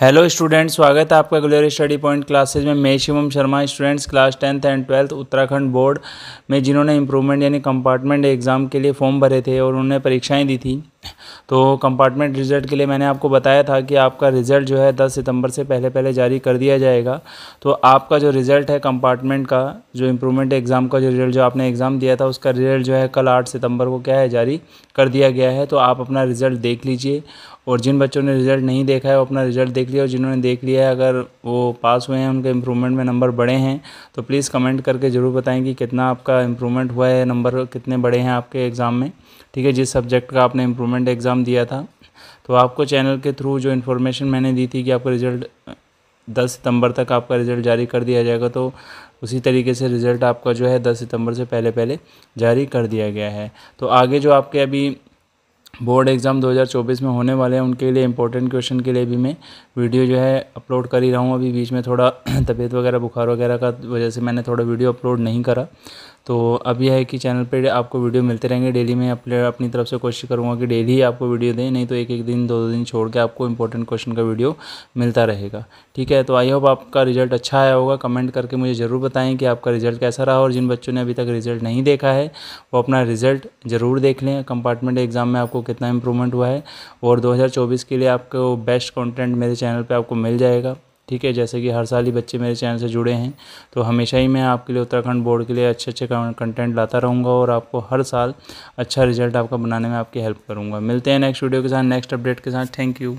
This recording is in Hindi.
हेलो स्टूडेंट्स स्वागत है आपका ग्लोरी स्टडी पॉइंट क्लासेज में मैं Shivam Sharma students class tenth and twelfth Uttarakhand board में जिन्होंने इम्प्रूवमेंट यानी कंपार्टमेंट एग्ज़ाम के लिए फॉर्म भरे थे और उन्होंने परीक्षाएं दी थी तो कंपार्टमेंट रिजल्ट के लिए मैंने आपको बताया था कि आपका रिज़ल्ट जो है 10 सितंबर से पहले पहले जारी कर दिया जाएगा तो आपका जो रिज़ल्ट है कंपार्टमेंट का जो इम्प्रूवमेंट एग्ज़ाम का जो रिज़ल्ट जो आपने एग्ज़ाम दिया था उसका रिज़ल्ट जो है कल आठ सितंबर को क्या है जारी कर दिया गया है तो आप अपना रिज़ल्ट देख लीजिए और जिन बच्चों ने रिज़ल्ट नहीं देखा है वो अपना रिज़ल्ट देख लिया और जिन्होंने देख लिया है अगर वो पास हुए हैं उनके इम्प्रूवमेंट में नंबर बढ़े हैं तो प्लीज़ कमेंट करके ज़रूर बताएँ कि कितना आपका इम्प्रूवमेंट हुआ है नंबर कितने बड़े हैं आपके एग्ज़ाम में ठीक है जिस सब्जेक्ट का आपने इम्प्रूवमेंट गवर्नमेंट एग्ज़ाम दिया था तो आपको चैनल के थ्रू जो इन्फॉर्मेशन मैंने दी थी कि आपका रिज़ल्ट दस सितंबर तक आपका रिज़ल्ट जारी कर दिया जाएगा तो उसी तरीके से रिज़ल्ट आपका जो है दस सितंबर से पहले पहले जारी कर दिया गया है तो आगे जो आपके अभी बोर्ड एग्ज़ाम 2024 में होने वाले हैं उनके लिए इंपॉर्टेंट क्वेश्चन के लिए भी मैं वीडियो जो है अपलोड कर ही रहा हूँ अभी बीच में थोड़ा तबीयत वगैरह बुखार वगैरह का वजह से मैंने थोड़ा वीडियो अपलोड नहीं करा तो अब यह है कि चैनल पर आपको वीडियो मिलते रहेंगे डेली मैं अपने अपनी तरफ से कोशिश करूँगा कि डेली आपको वीडियो दें नहीं तो एक एक दिन दो दो दिन छोड़ के आपको इंपॉर्टेंट क्वेश्चन का वीडियो मिलता रहेगा ठीक है तो आई होप आपका रिजल्ट अच्छा आया होगा कमेंट करके मुझे ज़रूर बताएं कि आपका रिजल्ट कैसा रहा और जिन बच्चों ने अभी तक रिजल्ट नहीं देखा है वो अपना रिजल्ट ज़रूर देख लें कंपार्टमेंट एग्ज़ाम में आपको कितना इम्प्रूवमेंट हुआ है और 2024 के लिए आपको बेस्ट कंटेंट मेरे चैनल पे आपको मिल जाएगा ठीक है जैसे कि हर साल ही बच्चे मेरे चैनल से जुड़े हैं तो हमेशा ही मैं आपके लिए उत्तराखंड बोर्ड के लिए अच्छे अच्छे कंटेंट लाता रहूँगा और आपको हर साल अच्छा रिजल्ट आपका बनाने में आपकी हेल्प करूँगा मिलते हैं नेक्स्ट वीडियो के साथ नेक्स्ट अपडेट के साथ थैंक यू